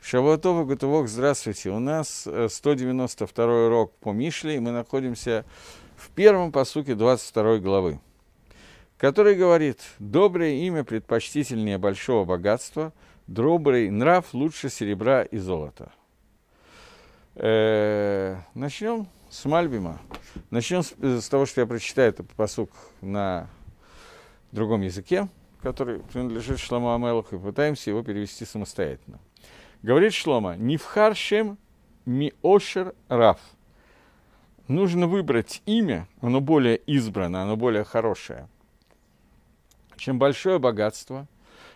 Шавуатов и здравствуйте. У нас 192-й э, урок по Мишле, и мы находимся в первом посуке 22 главы, который говорит «Доброе имя предпочтительнее большого богатства, добрый нрав лучше серебра и золота». Э -э начнем с Мальбима. Начнем с, э, с того, что я прочитаю этот посук на другом языке, который принадлежит Шламу Амелуху, и пытаемся его перевести самостоятельно. Говорит Шлома, не в харшем ми ошер Раф. Нужно выбрать имя, оно более избрано, оно более хорошее, чем большое богатство.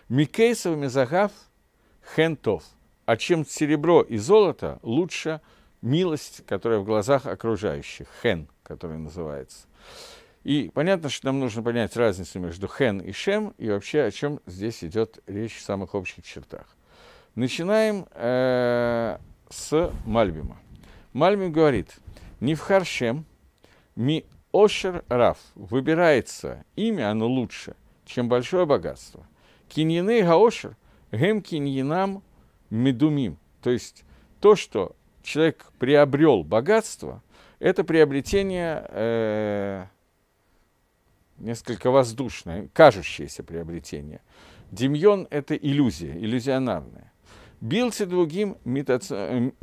Микейсов Мезагав Хентов. А чем серебро и золото, лучше милость, которая в глазах окружающих. Хен, который называется. И понятно, что нам нужно понять разницу между хен и шем, и вообще о чем здесь идет речь в самых общих чертах. Начинаем э, с Мальбима. Мальбим говорит, не в Харшем, ми ошер раф, выбирается имя, оно лучше, чем большое богатство. Киньяны гаошер, гем киньянам медумим. То есть то, что человек приобрел богатство, это приобретение э, несколько воздушное, кажущееся приобретение. Демьон – это иллюзия, иллюзионарное. Бился другим митацмим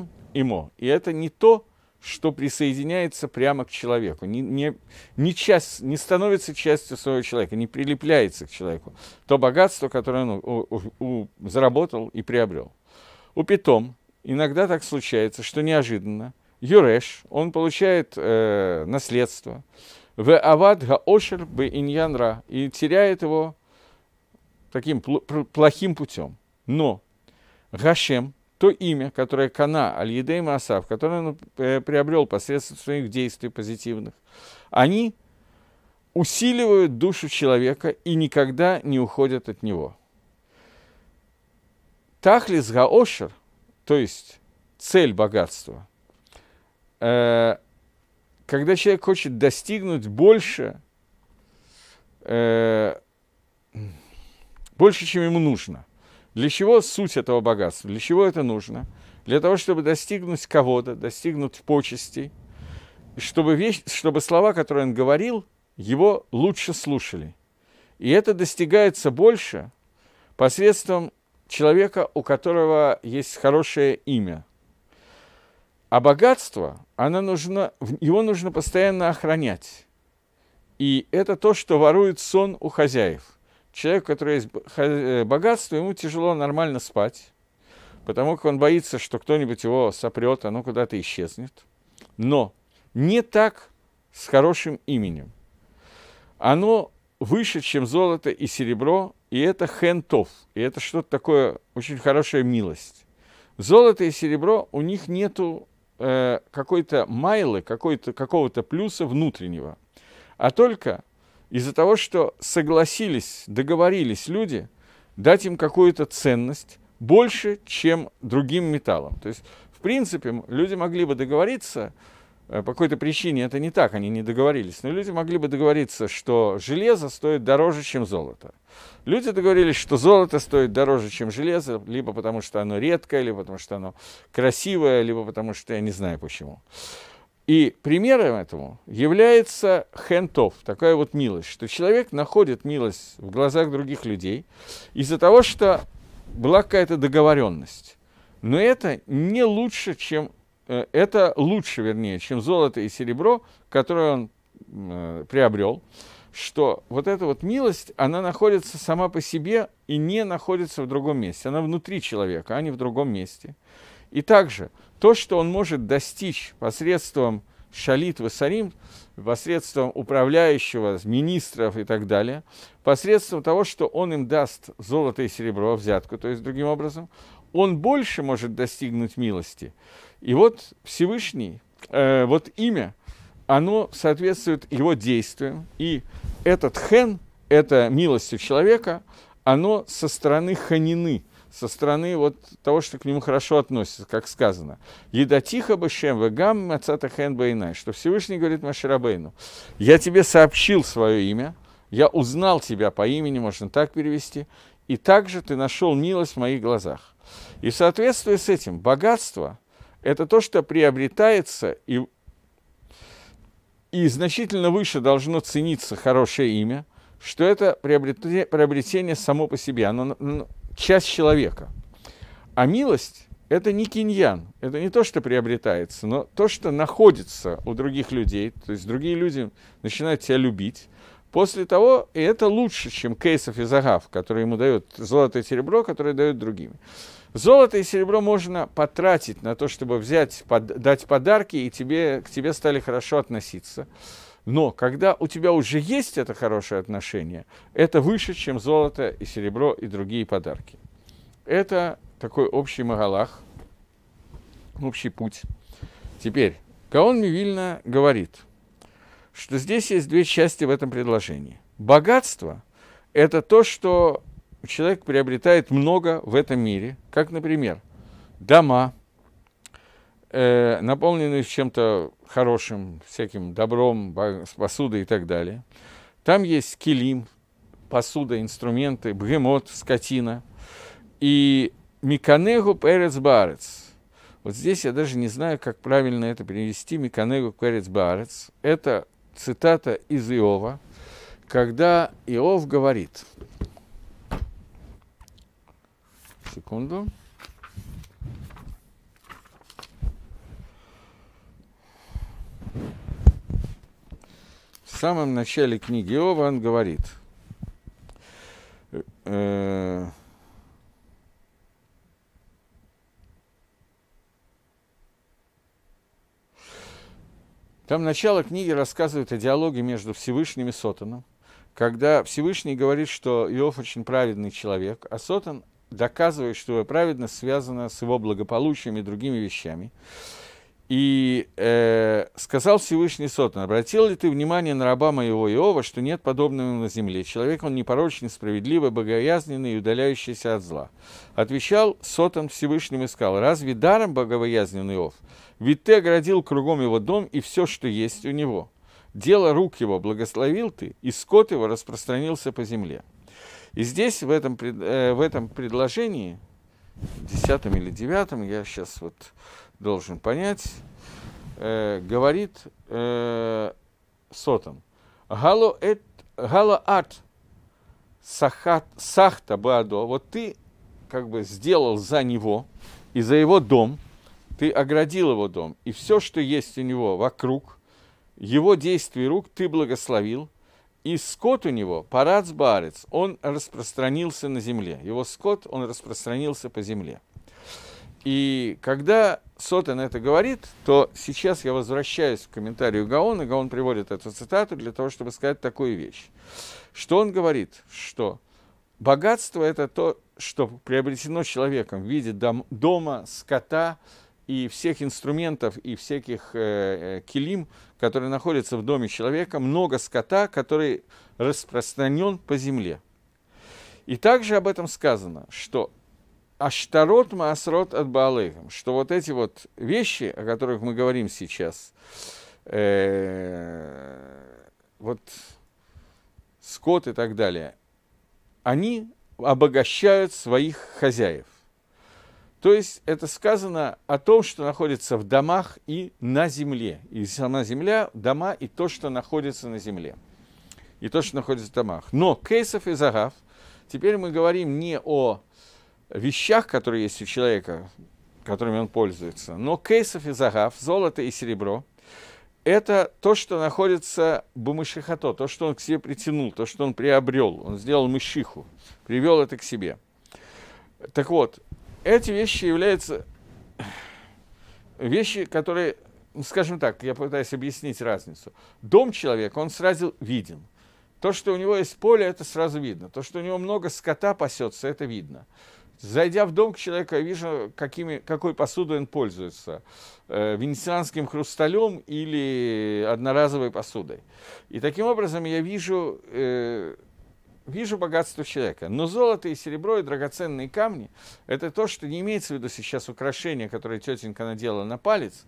э, имо. И это не то, что присоединяется прямо к человеку, не, не, не, часть, не становится частью своего человека, не прилепляется к человеку, то богатство, которое он у, у, у, заработал и приобрел. У питом иногда так случается, что неожиданно Юреш, он получает э, наследство, в авад гаошер бы иньянра, и теряет его таким пл- плохим путем. Но Гашем, то имя, которое Кана, Аль-Едей Маасав, которое он э, приобрел посредством своих действий позитивных, они усиливают душу человека и никогда не уходят от него. Тахлис Гаошер, то есть цель богатства, э, когда человек хочет достигнуть больше, э, больше, чем ему нужно – для чего суть этого богатства? Для чего это нужно? Для того, чтобы достигнуть кого-то, достигнуть почестей, чтобы, вещь, чтобы слова, которые он говорил, его лучше слушали. И это достигается больше посредством человека, у которого есть хорошее имя. А богатство, оно нужно, его нужно постоянно охранять. И это то, что ворует сон у хозяев – человек, у которого есть э, богатство, ему тяжело нормально спать, потому как он боится, что кто-нибудь его сопрет, оно куда-то исчезнет. Но не так с хорошим именем. Оно выше, чем золото и серебро, и это хентов, и это что-то такое, очень хорошая милость. Золото и серебро, у них нету э, какой-то майлы, какой-то, какого-то плюса внутреннего, а только из-за того, что согласились, договорились люди дать им какую-то ценность больше, чем другим металлам. То есть, в принципе, люди могли бы договориться, э, по какой-то причине это не так, они не договорились, но люди могли бы договориться, что железо стоит дороже, чем золото. Люди договорились, что золото стоит дороже, чем железо, либо потому что оно редкое, либо потому что оно красивое, либо потому что я не знаю почему. И примером этому является хентов, такая вот милость, что человек находит милость в глазах других людей из-за того, что была какая-то договоренность. Но это не лучше, чем э, это лучше, вернее, чем золото и серебро, которое он э, приобрел, что вот эта вот милость, она находится сама по себе и не находится в другом месте. Она внутри человека, а не в другом месте. И также то, что он может достичь посредством шалит вассарим, посредством управляющего, министров и так далее, посредством того, что он им даст золото и серебро, взятку, то есть другим образом, он больше может достигнуть милости. И вот Всевышний, э, вот имя, оно соответствует его действиям, и этот хен, эта милость у человека, оно со стороны ханины, со стороны вот того, что к нему хорошо относится, как сказано. Еда тихо бы башем вегам мацатахен бейнай», что Всевышний говорит Маширабейну, «Я тебе сообщил свое имя, я узнал тебя по имени, можно так перевести, и также ты нашел милость в моих глазах». И в соответствии с этим богатство – это то, что приобретается и, и значительно выше должно цениться хорошее имя, что это приобретение, приобретение само по себе. Оно часть человека. А милость – это не киньян, это не то, что приобретается, но то, что находится у других людей, то есть другие люди начинают тебя любить, После того, и это лучше, чем кейсов и загав, которые ему дают золото и серебро, которые дают другими. Золото и серебро можно потратить на то, чтобы взять, под, дать подарки, и тебе, к тебе стали хорошо относиться. Но когда у тебя уже есть это хорошее отношение, это выше, чем золото и серебро и другие подарки. Это такой общий магалах, общий путь. Теперь, Каон Мивильна говорит, что здесь есть две части в этом предложении. Богатство – это то, что человек приобретает много в этом мире, как, например, дома, э, наполненную чем-то хорошим, всяким добром, посудой и так далее. Там есть килим, посуда, инструменты, бгемот, скотина. И миканегу перец барец. Вот здесь я даже не знаю, как правильно это перевести. Миканегу перец барец. Это цитата из Иова, когда Иов говорит. Секунду. В самом начале книги Иова он говорит, э, Там начало книги рассказывает о диалоге между Всевышним и Сотаном, когда Всевышний говорит, что Иов очень праведный человек, а Сотан доказывает, что его праведность связана с его благополучием и другими вещами. И э, сказал Всевышний Сотан, обратил ли ты внимание на раба моего Иова, что нет подобного на земле? Человек, он непорочный, справедливый, богоязненный и удаляющийся от зла. Отвечал Сотан Всевышним и сказал, разве даром богоязненный Иов? Ведь ты оградил кругом его дом и все, что есть у него. Дело рук его благословил ты, и скот его распространился по земле. И здесь, в этом, э, в этом предложении, десятом или девятом, я сейчас вот должен понять, э, говорит э, сотом. Гало, эт, гало ад сахат, сахта бадо. Вот ты как бы сделал за него и за его дом, ты оградил его дом, и все, что есть у него вокруг, его действий рук ты благословил, и скот у него, парац барец, он распространился на земле. Его скот, он распространился по земле. И когда Сотен это говорит, то сейчас я возвращаюсь к комментарию Гаона. Гаон приводит эту цитату для того, чтобы сказать такую вещь. Что он говорит? Что богатство – это то, что приобретено человеком в виде дом, дома, скота и всех инструментов, и всяких э, э килим, которые находятся в доме человека, много скота, который распространен по земле. И также об этом сказано, что Аштарот Маасрот от Баалейхам, что вот эти вот вещи, о которых мы говорим сейчас, э, вот скот и так далее, они обогащают своих хозяев. То есть это сказано о том, что находится в домах и на земле. И сама земля, дома и то, что находится на земле. И то, что находится в домах. Но Кейсов и Загав, теперь мы говорим не о вещах, которые есть у человека, которыми он пользуется. Но кейсов и загав, золото и серебро – это то, что находится бумышихато, то, что он к себе притянул, то, что он приобрел. Он сделал мышиху, привел это к себе. Так вот, эти вещи являются вещи, которые, ну, скажем так, я пытаюсь объяснить разницу. Дом человека, он сразу виден. То, что у него есть поле, это сразу видно. То, что у него много скота пасется, это видно. Зайдя в дом к человеку, я вижу, какими, какой посудой он пользуется. Э, венецианским хрусталем или одноразовой посудой. И таким образом я вижу, э, вижу богатство человека. Но золото и серебро и драгоценные камни – это то, что не имеется в виду сейчас украшение, которое тетенька надела на палец,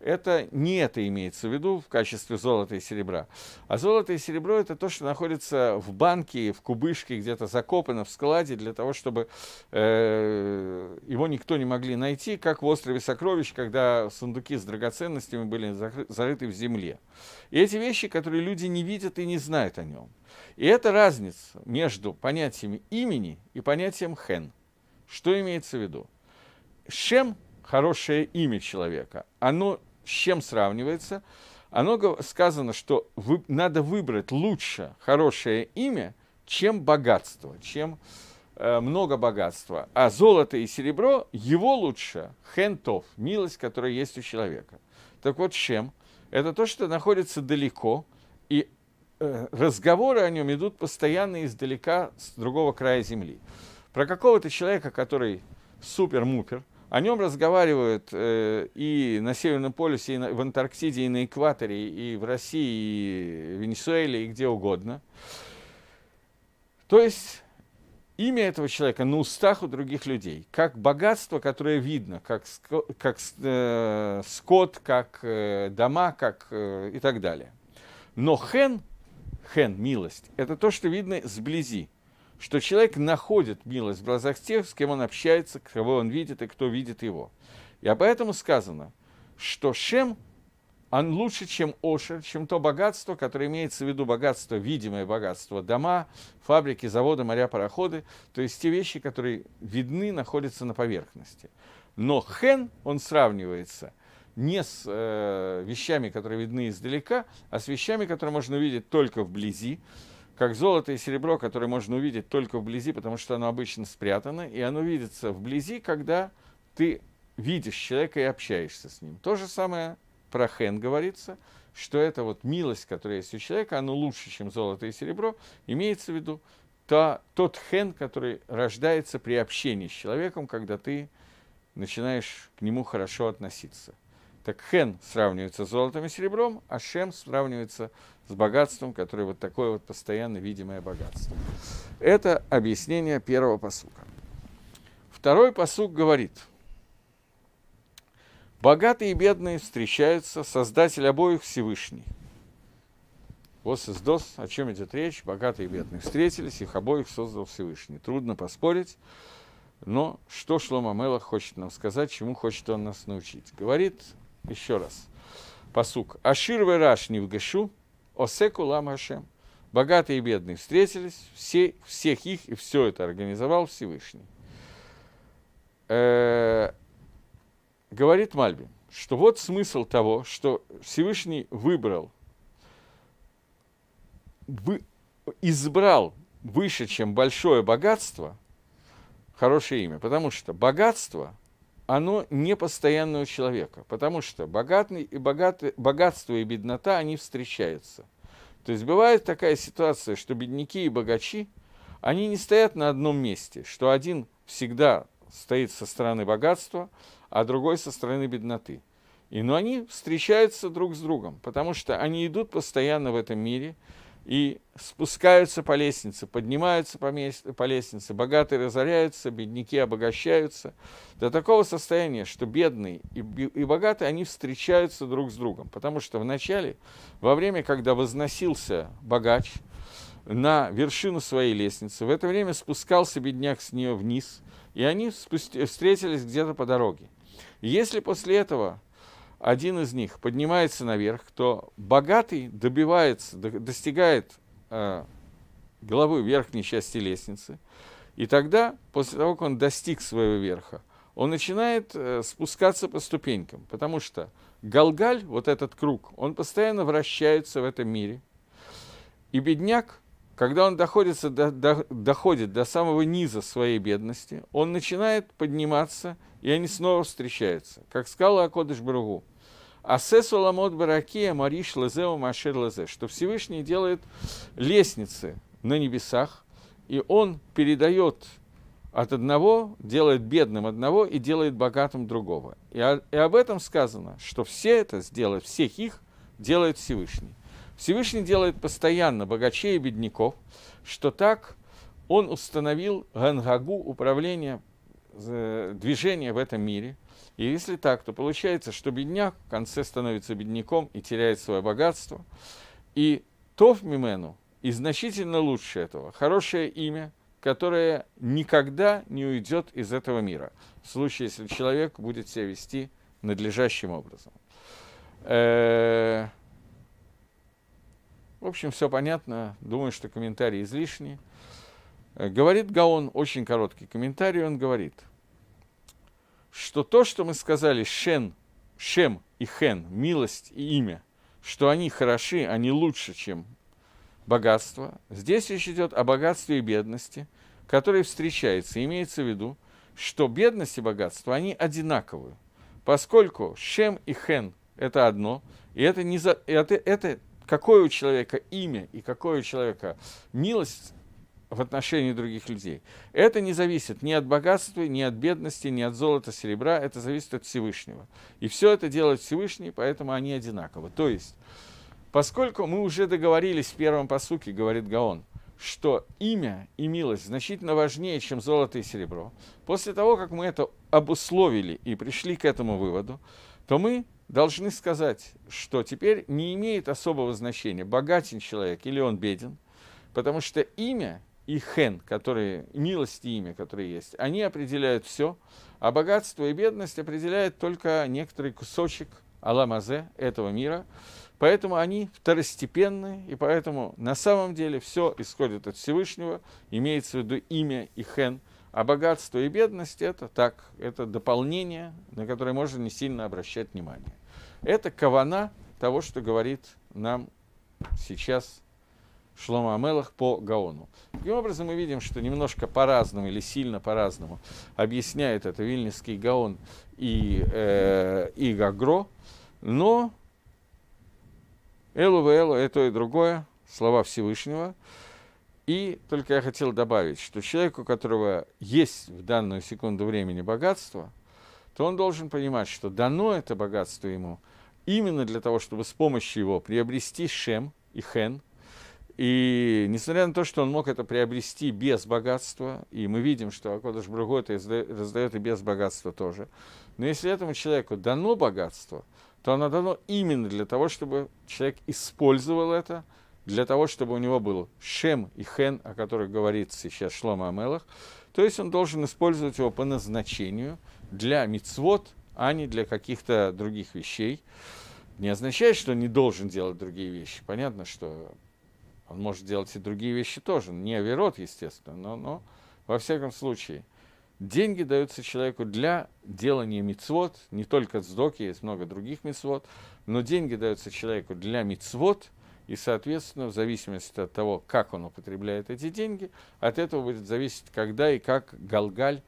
это не это имеется в виду в качестве золота и серебра. А золото и серебро это то, что находится в банке, в кубышке, где-то закопано в складе для того, чтобы э, его никто не могли найти, как в острове Сокровищ, когда сундуки с драгоценностями были зарыты в земле. И эти вещи, которые люди не видят и не знают о нем. И это разница между понятиями имени и понятием хен. Что имеется в виду? Шем – хорошее имя человека. Оно с чем сравнивается? Оно сказано, что вы, надо выбрать лучше хорошее имя, чем богатство, чем э, много богатства. А золото и серебро его лучше хентов, милость, которая есть у человека. Так вот, чем? Это то, что находится далеко, и э, разговоры о нем идут постоянно издалека, с другого края земли. Про какого-то человека, который супер-мупер – о нем разговаривают э, и на Северном полюсе, и на, в Антарктиде, и на экваторе, и в России, и в Венесуэле, и где угодно. То есть имя этого человека на устах у других людей, как богатство, которое видно, как, как э, скот, как э, дома, как э, и так далее. Но хен, хен, милость, это то, что видно сблизи что человек находит милость в глазах тех, с кем он общается, кого он видит и кто видит его. И об этом сказано, что Шем, он лучше, чем Ошер, чем то богатство, которое имеется в виду богатство, видимое богатство, дома, фабрики, заводы, моря, пароходы, то есть те вещи, которые видны, находятся на поверхности. Но Хен, он сравнивается не с э, вещами, которые видны издалека, а с вещами, которые можно увидеть только вблизи, как золото и серебро, которое можно увидеть только вблизи, потому что оно обычно спрятано, и оно видится вблизи, когда ты видишь человека и общаешься с ним. То же самое про Хен говорится, что это вот милость, которая есть у человека, она лучше, чем золото и серебро, имеется в виду та, тот Хен, который рождается при общении с человеком, когда ты начинаешь к нему хорошо относиться. Так хен сравнивается с золотом и серебром, а шем сравнивается с богатством, которое вот такое вот постоянно видимое богатство. Это объяснение первого посука. Второй посук говорит, богатые и бедные встречаются, создатель обоих Всевышний. Вот создос, о чем идет речь, богатые и бедные встретились, их обоих создал Всевышний. Трудно поспорить, но что Шлома Мелах хочет нам сказать, чему хочет он нас научить? Говорит еще раз. Посук. Ашир вераш не в осеку лам Ашем. Богатые и бедные встретились, все, всех их, и все это организовал Всевышний. Э-э- говорит Мальбин, что вот смысл того, что Всевышний выбрал, вы, избрал выше, чем большое богатство, хорошее имя, потому что богатство оно не постоянное у человека, потому что богатый и богатый, богатство и беднота, они встречаются. То есть бывает такая ситуация, что бедняки и богачи, они не стоят на одном месте, что один всегда стоит со стороны богатства, а другой со стороны бедноты. И, но они встречаются друг с другом, потому что они идут постоянно в этом мире – и спускаются по лестнице, поднимаются по, мест, по лестнице, богатые разоряются, бедняки обогащаются, до такого состояния, что бедные и, и богатые, они встречаются друг с другом. Потому что вначале, во время, когда возносился богач на вершину своей лестницы, в это время спускался бедняк с нее вниз, и они спусти, встретились где-то по дороге. Если после этого один из них поднимается наверх, кто богатый добивается, достигает э, головы верхней части лестницы, и тогда, после того, как он достиг своего верха, он начинает э, спускаться по ступенькам, потому что Галгаль, вот этот круг, он постоянно вращается в этом мире, и бедняк, когда он доходится до, до, доходит до самого низа своей бедности, он начинает подниматься, и они снова встречаются. Как сказал Акодыш Бругу, Асе Суламот Баракия Мариш Лазео Машер Лазе, что Всевышний делает лестницы на небесах, и он передает от одного, делает бедным одного и делает богатым другого. И, и об этом сказано, что все это сделает, всех их делает Всевышний. Всевышний делает постоянно богачей и бедняков, что так он установил гангагу управление э, движения в этом мире, и если так, то получается, что бедняк в конце становится бедняком и теряет свое богатство. И Тов Мимену, и значительно лучше этого, хорошее имя, которое никогда не уйдет из этого мира, в случае, если человек будет себя вести надлежащим образом. Э, в общем, все понятно. Думаю, что комментарии излишни. Э, говорит Гаон, очень короткий комментарий, он говорит – что то, что мы сказали Шен, Шем и Хен, милость и имя, что они хороши, они лучше, чем богатство. Здесь речь идет о богатстве и бедности, которые встречаются. Имеется в виду, что бедность и богатство, они одинаковые, поскольку Шем и Хен – это одно, и это, не за, это, это какое у человека имя и какое у человека милость, в отношении других людей. Это не зависит ни от богатства, ни от бедности, ни от золота, серебра, это зависит от Всевышнего. И все это делает Всевышний, поэтому они одинаковы. То есть, поскольку мы уже договорились в первом посуке, говорит Гаон, что имя и милость значительно важнее, чем золото и серебро, после того, как мы это обусловили и пришли к этому выводу, то мы должны сказать, что теперь не имеет особого значения, богатен человек или он беден, потому что имя и хен, которые, милости имя, которые есть, они определяют все, а богатство и бедность определяет только некоторый кусочек аламазе этого мира, поэтому они второстепенны, и поэтому на самом деле все исходит от Всевышнего, имеется в виду имя и хен, а богатство и бедность это так, это дополнение, на которое можно не сильно обращать внимание. Это кавана того, что говорит нам сейчас Шлома Амелах по Гаону. Таким образом, мы видим, что немножко по-разному или сильно по-разному объясняет это Вильнинский Гаон и, э, и Гагро, но Элу Элу и и другое, слова Всевышнего. И только я хотел добавить, что человеку, у которого есть в данную секунду времени богатство, то он должен понимать, что дано это богатство ему именно для того, чтобы с помощью его приобрести Шем и Хен – и несмотря на то, что он мог это приобрести без богатства, и мы видим, что Акодыш Бругу это раздает и без богатства тоже, но если этому человеку дано богатство, то оно дано именно для того, чтобы человек использовал это, для того, чтобы у него был Шем и Хен, о которых говорит сейчас Шлома Амелах, то есть он должен использовать его по назначению для мицвод, а не для каких-то других вещей. Не означает, что он не должен делать другие вещи. Понятно, что он может делать и другие вещи тоже, не оверот, естественно, но, но во всяком случае, деньги даются человеку для делания мицвод, не только сдоки, есть много других мицвод, но деньги даются человеку для мицвод, и, соответственно, в зависимости от того, как он употребляет эти деньги, от этого будет зависеть, когда и как Галгаль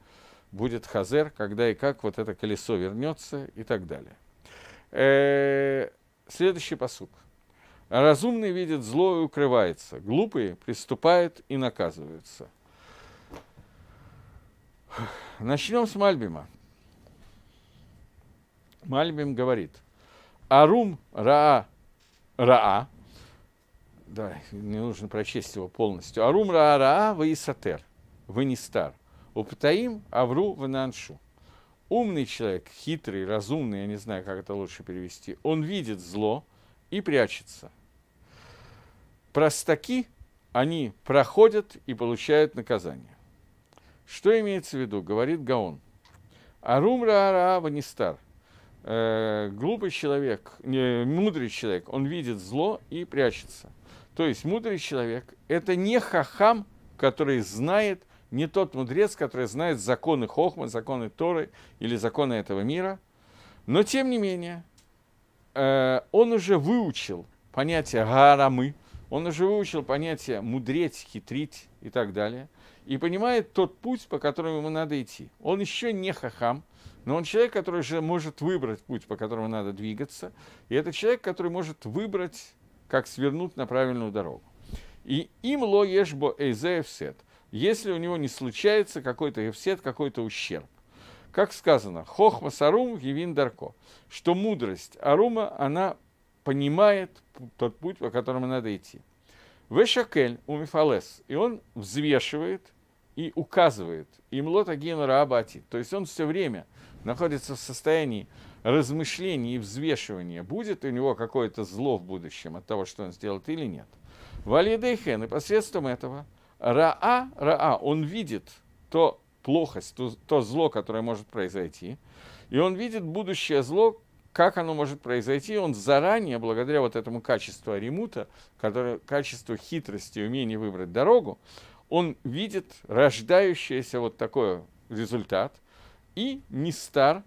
будет хазер, когда и как вот это колесо вернется и так далее. Э, следующий посук разумный видит зло и укрывается. Глупые приступают и наказываются. Начнем с Мальбима. Мальбим говорит, Арум Раа, Раа, да, не нужно прочесть его полностью, Арум Раа Раа Ваисатер, Ванистар, Уптаим Авру Вананшу. Умный человек, хитрый, разумный, я не знаю, как это лучше перевести, он видит зло, и прячется. Простаки, они проходят и получают наказание. Что имеется в виду, говорит Гаон. Арум Раава ванистар. Э, глупый человек, не, мудрый человек, он видит зло и прячется. То есть мудрый человек – это не хахам, который знает, не тот мудрец, который знает законы Хохма, законы Торы или законы этого мира. Но тем не менее – Э, он уже выучил понятие гарамы, он уже выучил понятие мудреть, хитрить и так далее, и понимает тот путь, по которому ему надо идти. Он еще не хахам, но он человек, который же может выбрать путь, по которому надо двигаться, и это человек, который может выбрать, как свернуть на правильную дорогу. И им ло ешбо эйзе эфсет, если у него не случается какой-то эфсет, какой-то ущерб. Как сказано, хохма сарум гивин дарко, что мудрость арума, она понимает тот путь, по которому надо идти. Вешакель у умифалес, и он взвешивает и указывает им лотагин раабати. То есть он все время находится в состоянии размышлений и взвешивания, будет у него какое-то зло в будущем от того, что он сделает или нет. Валидейхен, и посредством этого Раа, Раа, он видит то плохость, то, то зло, которое может произойти. И он видит будущее зло, как оно может произойти. Он заранее, благодаря вот этому качеству аримута, которое, качеству хитрости умения выбрать дорогу, он видит рождающийся вот такой результат и не стар,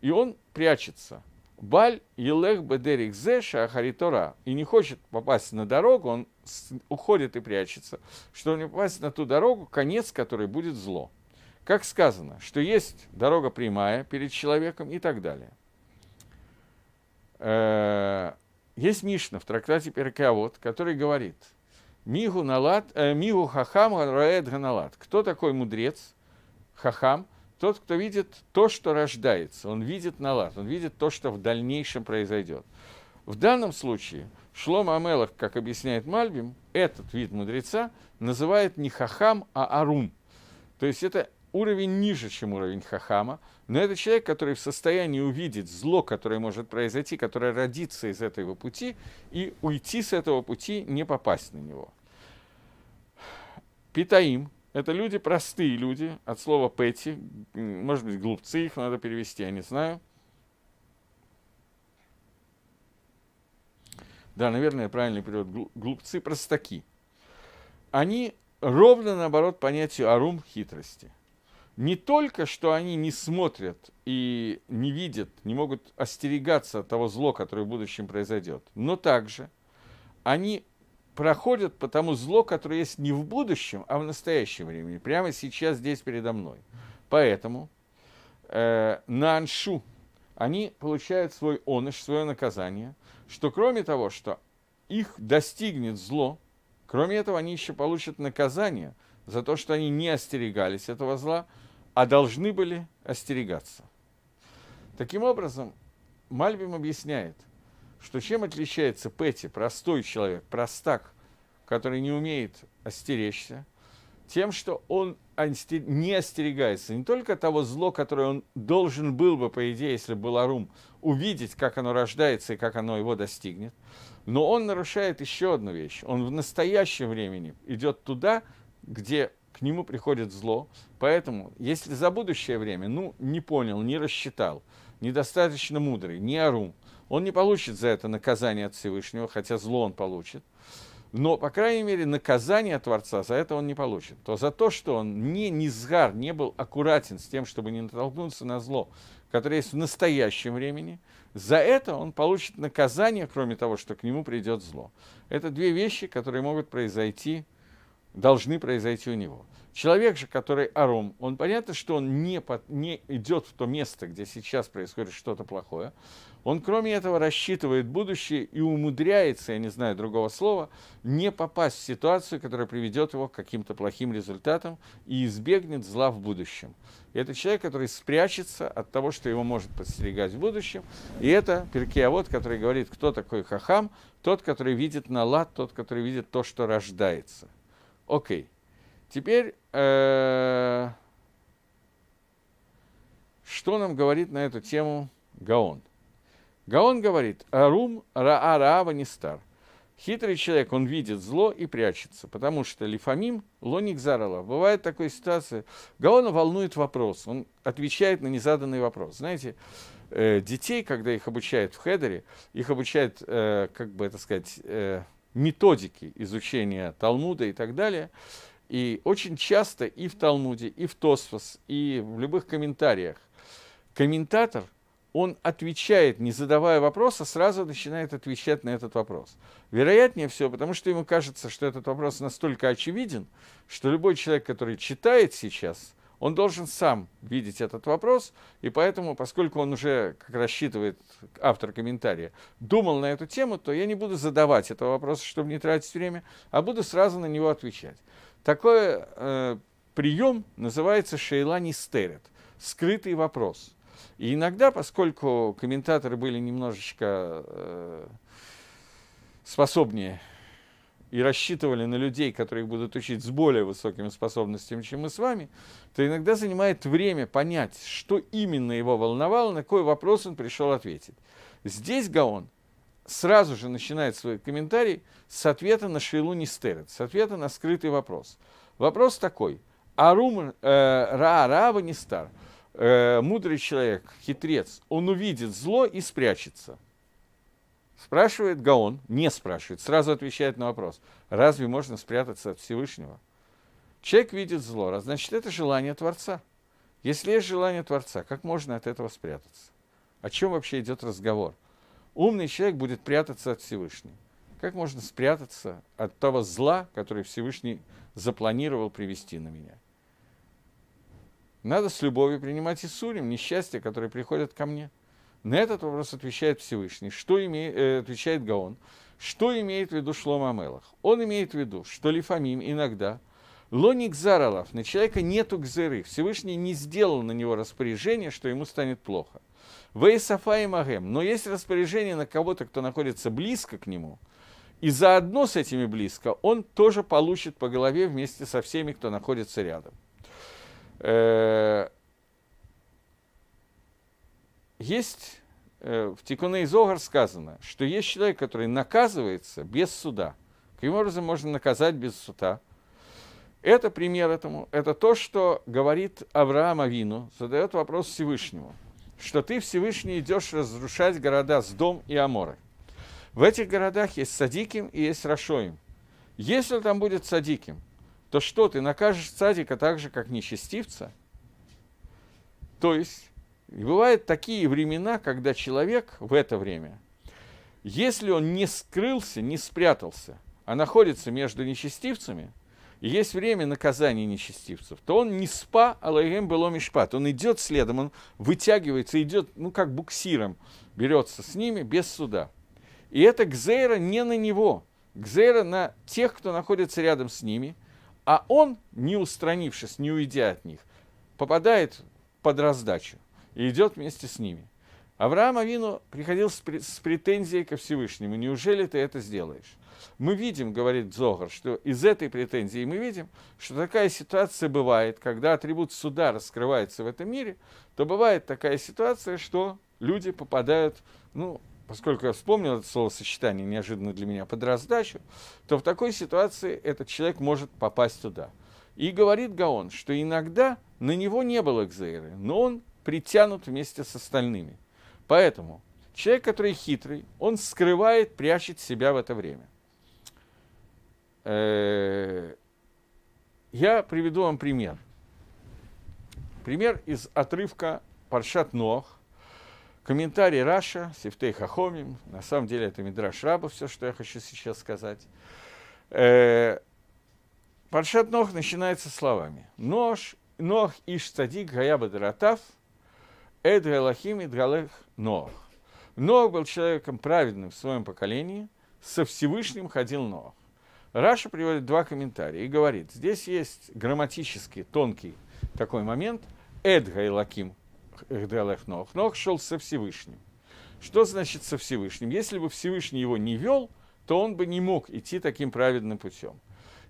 и он прячется. Баль Елех Бедерик Зеша Ахаритора и не хочет попасть на дорогу, он уходит и прячется, чтобы не попасть на ту дорогу, конец которой будет зло. Как сказано, что есть дорога прямая перед человеком и так далее. Э, есть Мишна в трактате Перкавод, который говорит, Мигу, налад, э, мигу хахам раэд ганалат. Кто такой мудрец? Хахам. Тот, кто видит то, что рождается. Он видит налад, он видит то, что в дальнейшем произойдет. В данном случае Шлом Амелах, как объясняет Мальбим, этот вид мудреца называет не хахам, а арум. То есть это уровень ниже, чем уровень Хахама, но это человек, который в состоянии увидеть зло, которое может произойти, которое родится из этого пути, и уйти с этого пути, не попасть на него. Питаим – это люди, простые люди, от слова пэти, может быть, глупцы их надо перевести, я не знаю. Да, наверное, правильный перевод, глупцы, простаки. Они ровно наоборот понятию арум хитрости – не только, что они не смотрят и не видят, не могут остерегаться от того зло, которое в будущем произойдет, но также они проходят по тому зло, которое есть не в будущем, а в настоящем времени, прямо сейчас здесь передо мной. Поэтому э, на Аншу они получают свой оныш, свое наказание, что кроме того, что их достигнет зло, кроме этого они еще получат наказание – за то, что они не остерегались этого зла, а должны были остерегаться. Таким образом, Мальбим объясняет, что чем отличается Пэти, простой человек, простак, который не умеет остеречься, тем, что он не остерегается не только того зло, которое он должен был бы, по идее, если был Арум, увидеть, как оно рождается и как оно его достигнет, но он нарушает еще одну вещь. Он в настоящем времени идет туда, где к нему приходит зло. Поэтому, если за будущее время, ну, не понял, не рассчитал, недостаточно мудрый, не ору, он не получит за это наказание от Всевышнего, хотя зло он получит. Но, по крайней мере, наказание Творца за это он не получит. То за то, что он не низгар, не был аккуратен с тем, чтобы не натолкнуться на зло, которое есть в настоящем времени, за это он получит наказание, кроме того, что к нему придет зло. Это две вещи, которые могут произойти должны произойти у него. Человек же, который аром, он понятно, что он не, под, не идет в то место, где сейчас происходит что-то плохое. Он, кроме этого, рассчитывает будущее и умудряется, я не знаю другого слова, не попасть в ситуацию, которая приведет его к каким-то плохим результатам и избегнет зла в будущем. И это человек, который спрячется от того, что его может подстерегать в будущем. И это Перкиавод, который говорит, кто такой хахам, тот, который видит налад, тот, который видит то, что рождается. Окей. Теперь, э, что нам говорит на эту тему Гаон? Гаон говорит, «Арум раа раава не стар». Хитрый человек, он видит зло и прячется, потому что лифамим лоник зарала. Бывает такая ситуация, Гаона волнует вопрос, он отвечает на незаданный вопрос. Знаете, э, детей, когда их обучают в хедере, их обучают, э, как бы это сказать, методики изучения Талмуда и так далее. И очень часто и в Талмуде, и в Тосфос, и в любых комментариях комментатор, он отвечает, не задавая вопроса, сразу начинает отвечать на этот вопрос. Вероятнее всего, потому что ему кажется, что этот вопрос настолько очевиден, что любой человек, который читает сейчас – он должен сам видеть этот вопрос, и поэтому, поскольку он уже, как рассчитывает автор комментария, думал на эту тему, то я не буду задавать этого вопроса, чтобы не тратить время, а буду сразу на него отвечать. Такой э, прием называется шейлани стерет, скрытый вопрос. И иногда, поскольку комментаторы были немножечко э, способнее и рассчитывали на людей, которые их будут учить с более высокими способностями, чем мы с вами, то иногда занимает время понять, что именно его волновало, на какой вопрос он пришел ответить. Здесь Гаон сразу же начинает свой комментарий с ответа на Шейлу Нистерет, с ответа на скрытый вопрос. Вопрос такой. Арум э, Ра Рава Нистар. Э, мудрый человек, хитрец, он увидит зло и спрячется – Спрашивает Гаон, не спрашивает, сразу отвечает на вопрос. Разве можно спрятаться от Всевышнего? Человек видит зло, а значит, это желание Творца. Если есть желание Творца, как можно от этого спрятаться? О чем вообще идет разговор? Умный человек будет прятаться от Всевышнего. Как можно спрятаться от того зла, который Всевышний запланировал привести на меня? Надо с любовью принимать и сурим несчастья, которые приходят ко мне – на этот вопрос отвечает Всевышний. Что имеет, э, отвечает Гаон? Что имеет в виду Шлома Мелах? Он имеет в виду, что Лифамим иногда Лоник Заралов, на человека нету гзыры. Всевышний не сделал на него распоряжение, что ему станет плохо. Вейсафа и Магем. Но есть распоряжение на кого-то, кто находится близко к нему, и заодно с этими близко, он тоже получит по голове вместе со всеми, кто находится рядом. Э, есть э, в Тикуне Изогар сказано, что есть человек, который наказывается без суда. Каким образом можно наказать без суда? Это пример этому. Это то, что говорит Авраам Авину, задает вопрос Всевышнему, что ты, Всевышний, идешь разрушать города с дом и Аморы. В этих городах есть Садиким и есть Рашоим. Если там будет Садиким, то что, ты накажешь Садика так же, как нечестивца? То есть и бывают такие времена, когда человек в это время, если он не скрылся, не спрятался, а находится между нечестивцами, и есть время наказания нечестивцев, то он не спа, а лаем было мишпат. Он идет следом, он вытягивается, идет, ну, как буксиром, берется с ними без суда. И это гзейра не на него, гзейра на тех, кто находится рядом с ними, а он, не устранившись, не уйдя от них, попадает под раздачу и идет вместе с ними. Авраам Авину приходил с претензией ко Всевышнему. Неужели ты это сделаешь? Мы видим, говорит Зогар, что из этой претензии мы видим, что такая ситуация бывает, когда атрибут суда раскрывается в этом мире, то бывает такая ситуация, что люди попадают, ну, поскольку я вспомнил это словосочетание неожиданно для меня, под раздачу, то в такой ситуации этот человек может попасть туда. И говорит Гаон, что иногда на него не было экзейры, но он притянут вместе с остальными. Поэтому человек, который хитрый, он скрывает, прячет себя в это время. Э, я приведу вам пример. Пример из отрывка Паршат Нох, комментарий Раша, Сифтей Хахомим, на самом деле это Мидраш Раба, все, что я хочу сейчас сказать. Э, Паршат Нох начинается словами. Нож, Нох иш цадик гаяба дратав – Эдрелахим Идралех Ноах. Ноах был человеком праведным в своем поколении, со Всевышним ходил Ноах. Раша приводит два комментария и говорит, здесь есть грамматический тонкий такой момент, Эдга Элаким Эдрелех Ноах. Ноах шел со Всевышним. Что значит со Всевышним? Если бы Всевышний его не вел, то он бы не мог идти таким праведным путем.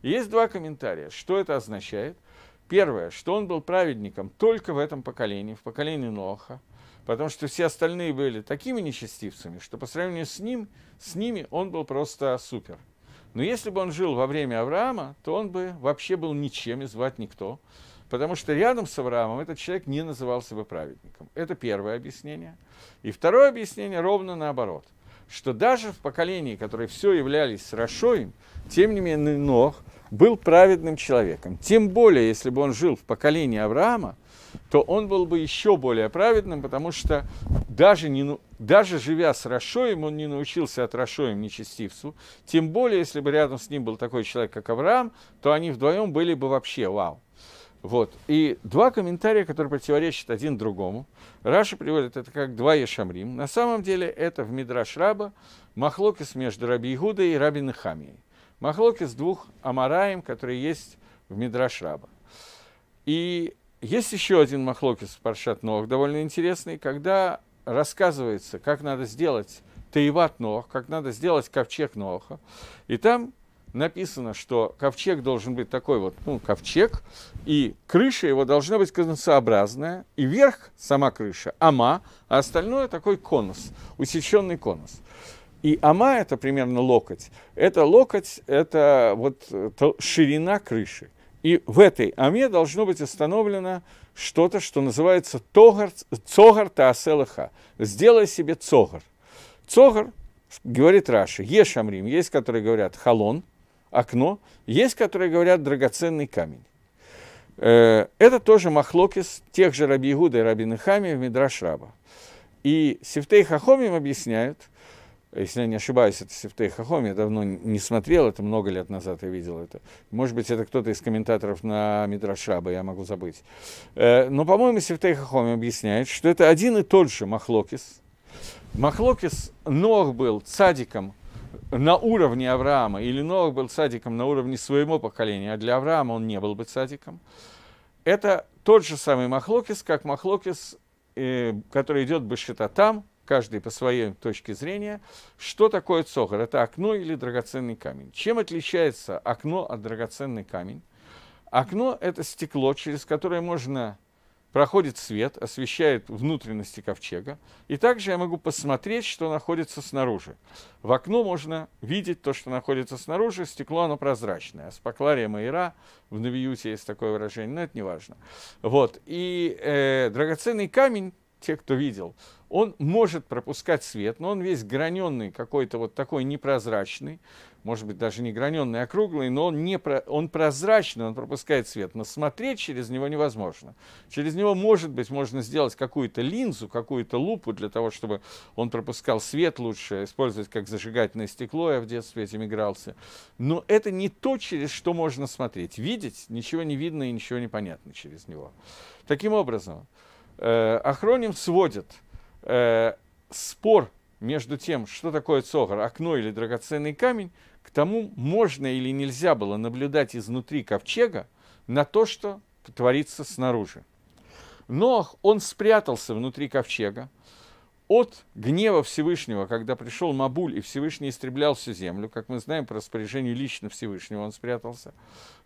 Есть два комментария. Что это означает – Первое, что он был праведником только в этом поколении, в поколении Ноха, потому что все остальные были такими нечестивцами, что по сравнению с ним, с ними он был просто супер. Но если бы он жил во время Авраама, то он бы вообще был ничем и звать никто, потому что рядом с Авраамом этот человек не назывался бы праведником. Это первое объяснение. И второе объяснение ровно наоборот, что даже в поколении, которое все являлись Рашоем, тем не менее Нох – был праведным человеком. Тем более, если бы он жил в поколении Авраама, то он был бы еще более праведным, потому что даже, не, ну, даже живя с Рашоем, он не научился от Рашоем нечестивцу. Тем более, если бы рядом с ним был такой человек, как Авраам, то они вдвоем были бы вообще вау. Вот. И два комментария, которые противоречат один другому. Раша приводит это как два Ешамрим. На самом деле это в Мидраш Раба махлокис между Раби Игудой и Раби Нахамией. Махлоки с двух Амараем, которые есть в Мидрашраба. И есть еще один махлокис Паршат Нох, довольно интересный, когда рассказывается, как надо сделать Таиват Нох, как надо сделать ковчег Ноха. И там написано, что ковчег должен быть такой вот, ну, ковчег, и крыша его должна быть конусообразная, и верх, сама крыша, ама, а остальное такой конус, усеченный конус. И ама – это примерно локоть. Это локоть, это вот э, ширина крыши. И в этой аме должно быть установлено что-то, что называется тогар, цогар тааселаха. Сделай себе цогар. Цогар, говорит Раши, есть амрим, есть, которые говорят халон, окно, есть, которые говорят драгоценный камень. Э, это тоже махлокис тех же Раби Игуда и Раби Нехами в Мидраш И Сифтей Хахомим объясняют – если я не ошибаюсь, это Сифтей Хахом, я давно не смотрел это, много лет назад я видел это. Может быть, это кто-то из комментаторов на Мидрашаба, я могу забыть. Э, но, по-моему, Сифтей Хахом объясняет, что это один и тот же Махлокис. Махлокис Нох был цадиком на уровне Авраама, или Нох был цадиком на уровне своего поколения, а для Авраама он не был бы цадиком. Это тот же самый Махлокис, как Махлокис, э, который идет бы там, каждый по своей точке зрения, что такое цогар? Это окно или драгоценный камень? Чем отличается окно от драгоценный камень? Окно – это стекло, через которое можно проходит свет, освещает внутренности ковчега, и также я могу посмотреть, что находится снаружи. В окно можно видеть то, что находится снаружи, стекло, оно прозрачное. Аспаклария майра, в Навиюте есть такое выражение, но это не важно. Вот, и э, драгоценный камень те, кто видел, он может пропускать свет, но он весь граненный, какой-то вот такой непрозрачный, может быть, даже не граненный, а круглый, но он, не про, он прозрачный, он пропускает свет, но смотреть через него невозможно. Через него, может быть, можно сделать какую-то линзу, какую-то лупу для того, чтобы он пропускал свет лучше, использовать как зажигательное стекло, я в детстве этим игрался. Но это не то, через что можно смотреть. Видеть ничего не видно и ничего не понятно через него. Таким образом, Э, Ахроним сводит э, спор между тем, что такое цогар, окно или драгоценный камень, к тому, можно или нельзя было наблюдать изнутри ковчега на то, что творится снаружи. Но он спрятался внутри ковчега, от гнева Всевышнего, когда пришел Мабуль, и Всевышний истреблял всю землю, как мы знаем, по распоряжению лично Всевышнего он спрятался.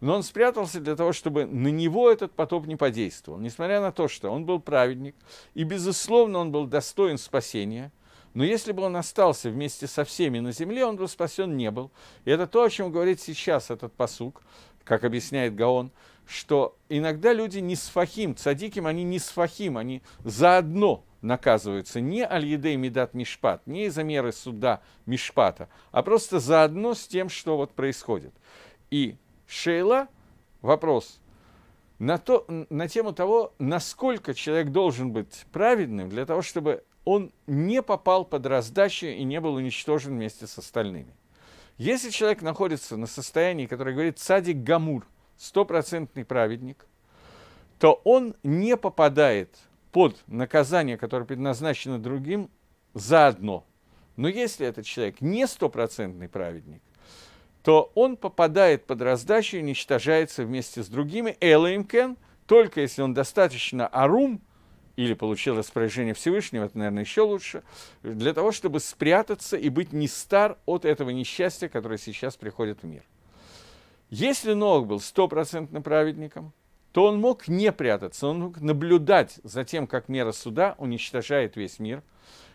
Но он спрятался для того, чтобы на него этот потоп не подействовал. Несмотря на то, что он был праведник, и, безусловно, он был достоин спасения, но если бы он остался вместе со всеми на земле, он бы спасен не был. И это то, о чем говорит сейчас этот посук, как объясняет Гаон, что иногда люди не сфахим, цадиким, они не сфахим, они заодно – наказываются не аль-едей медат мишпат, не из-за меры суда мишпата, а просто заодно с тем, что вот происходит. И Шейла, вопрос, на, то, на тему того, насколько человек должен быть праведным для того, чтобы он не попал под раздачу и не был уничтожен вместе с остальными. Если человек находится на состоянии, которое говорит садик гамур, стопроцентный праведник, то он не попадает под наказание, которое предназначено другим, заодно. Но если этот человек не стопроцентный праведник, то он попадает под раздачу и уничтожается вместе с другими Элоимкен, только если он достаточно арум, или получил распоряжение Всевышнего, это, наверное, еще лучше, для того, чтобы спрятаться и быть не стар от этого несчастья, которое сейчас приходит в мир. Если Ноах был стопроцентным праведником – то он мог не прятаться, он мог наблюдать за тем, как мера суда уничтожает весь мир,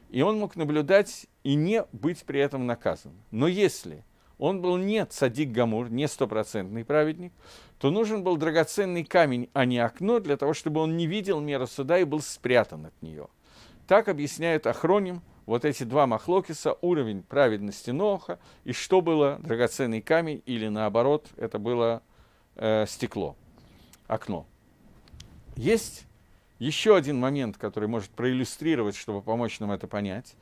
и он мог наблюдать и не быть при этом наказан. Но если он был не цадик Гамур, не стопроцентный праведник, то нужен был драгоценный камень, а не окно, для того, чтобы он не видел меру суда и был спрятан от нее. Так объясняют охроним вот эти два махлокиса, уровень праведности Ноха и что было драгоценный камень или наоборот, это было э, стекло окно. Есть еще один момент, который может проиллюстрировать, чтобы помочь нам это понять.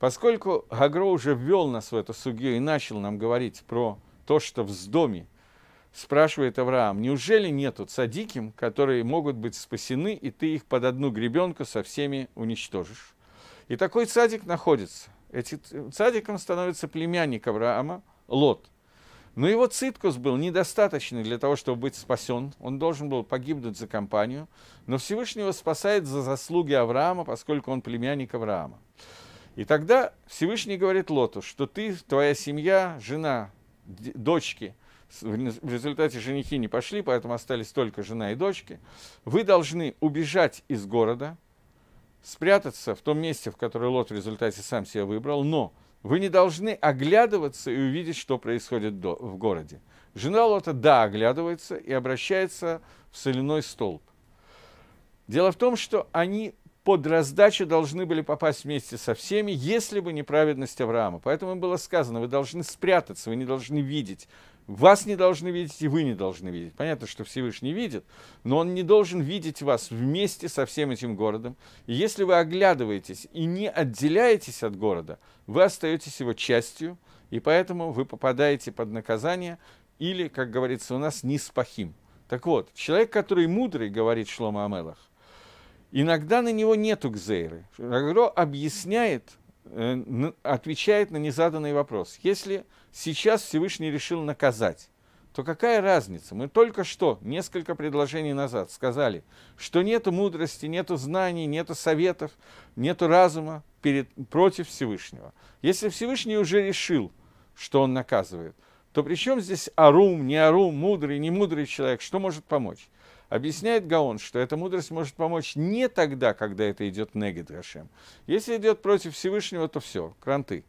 Поскольку Гагро уже ввел нас в эту сугию и начал нам говорить про то, что в доме спрашивает Авраам, неужели нету цадиким, которые могут быть спасены, и ты их под одну гребенку со всеми уничтожишь? И такой цадик находится. Эти, цадиком становится племянник Авраама Лот. Но ну, его циткус был недостаточный для того, чтобы быть спасен. Он должен был погибнуть за компанию. Но Всевышний его спасает за заслуги Авраама, поскольку он племянник Авраама. И тогда Всевышний говорит Лоту, что ты, твоя семья, жена, дочки – в результате женихи не пошли, поэтому остались только жена и дочки. Вы должны убежать из города, спрятаться в том месте, в которое Лот в результате сам себя выбрал, но вы не должны оглядываться и увидеть, что происходит до, в городе. Жена Лота, да, оглядывается и обращается в соляной столб. Дело в том, что они под раздачу должны были попасть вместе со всеми, если бы не праведность Авраама. Поэтому им было сказано, вы должны спрятаться, вы не должны видеть. Вас не должны видеть, и вы не должны видеть. Понятно, что Всевышний видит, но он не должен видеть вас вместе со всем этим городом. И если вы оглядываетесь и не отделяетесь от города – вы остаетесь его частью, и поэтому вы попадаете под наказание или, как говорится у нас, не спахим. Так вот, человек, который мудрый, говорит Шлома Амелах, иногда на него нету гзейры. Рагро объясняет, э, отвечает на незаданный вопрос. Если сейчас Всевышний решил наказать, то какая разница? Мы только что, несколько предложений назад, сказали, что нету мудрости, нету знаний, нету советов, нету разума перед, против Всевышнего. Если Всевышний уже решил, что он наказывает, то при чем здесь арум, не арум, мудрый, не мудрый человек, что может помочь? Объясняет Гаон, что эта мудрость может помочь не тогда, когда это идет негед Гашем. Если идет против Всевышнего, то все, кранты.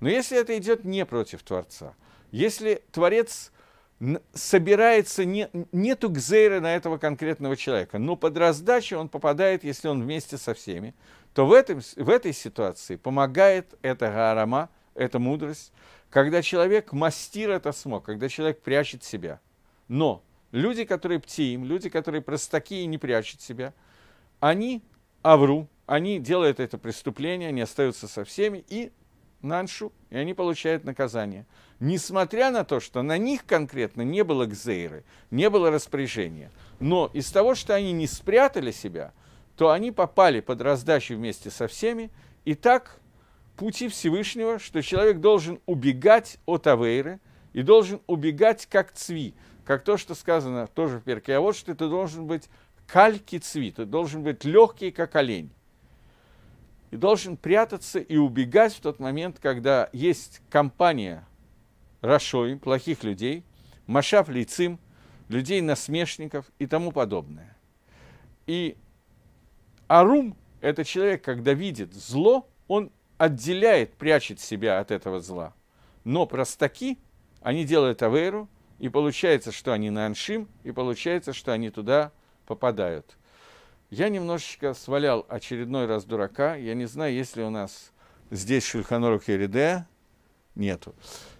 Но если это идет не против Творца, если Творец – собирается, не, нету гзейра на этого конкретного человека, но под раздачу он попадает, если он вместе со всеми, то в, этом, в этой ситуации помогает эта гаарама, эта мудрость, когда человек мастир это смог, когда человек прячет себя. Но люди, которые птиим, люди, которые простаки и не прячут себя, они авру, они делают это преступление, они остаются со всеми и Наншу, и они получают наказание. Несмотря на то, что на них конкретно не было гзейры, не было распоряжения. Но из того, что они не спрятали себя, то они попали под раздачу вместе со всеми. И так пути Всевышнего, что человек должен убегать от Авейры и должен убегать как цви, как то, что сказано тоже в Перке, а вот что ты должен быть кальки цви, ты должен быть легкий, как олень и должен прятаться и убегать в тот момент, когда есть компания Рашой, плохих людей, Машав Лицим, людей-насмешников и тому подобное. И Арум – это человек, когда видит зло, он отделяет, прячет себя от этого зла. Но простаки, они делают аверу, и получается, что они на аншим, и получается, что они туда попадают – я немножечко свалял очередной раз дурака. Я не знаю, есть ли у нас здесь Шульханорук Ериде. Нету.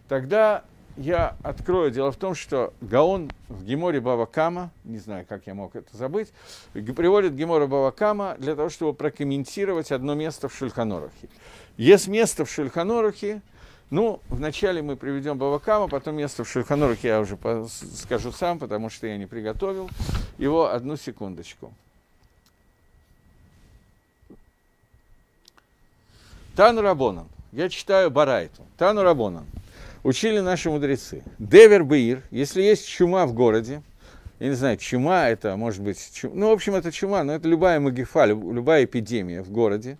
Тогда я открою. Дело в том, что Гаон в Геморе Бавакама, не знаю, как я мог это забыть, приводит Гемора Бавакама для того, чтобы прокомментировать одно место в Шульханорухе. Есть место в Шульханорухе, ну, вначале мы приведем Бавакама, потом место в Шульханорухе я уже скажу сам, потому что я не приготовил его одну секундочку. Тану Рабоном, я читаю Барайту, Тану Рабоном, учили наши мудрецы. Девер Беир, если есть чума в городе, я не знаю, чума это, может быть, чум... ну, в общем, это чума, но это любая магифа, любая эпидемия в городе,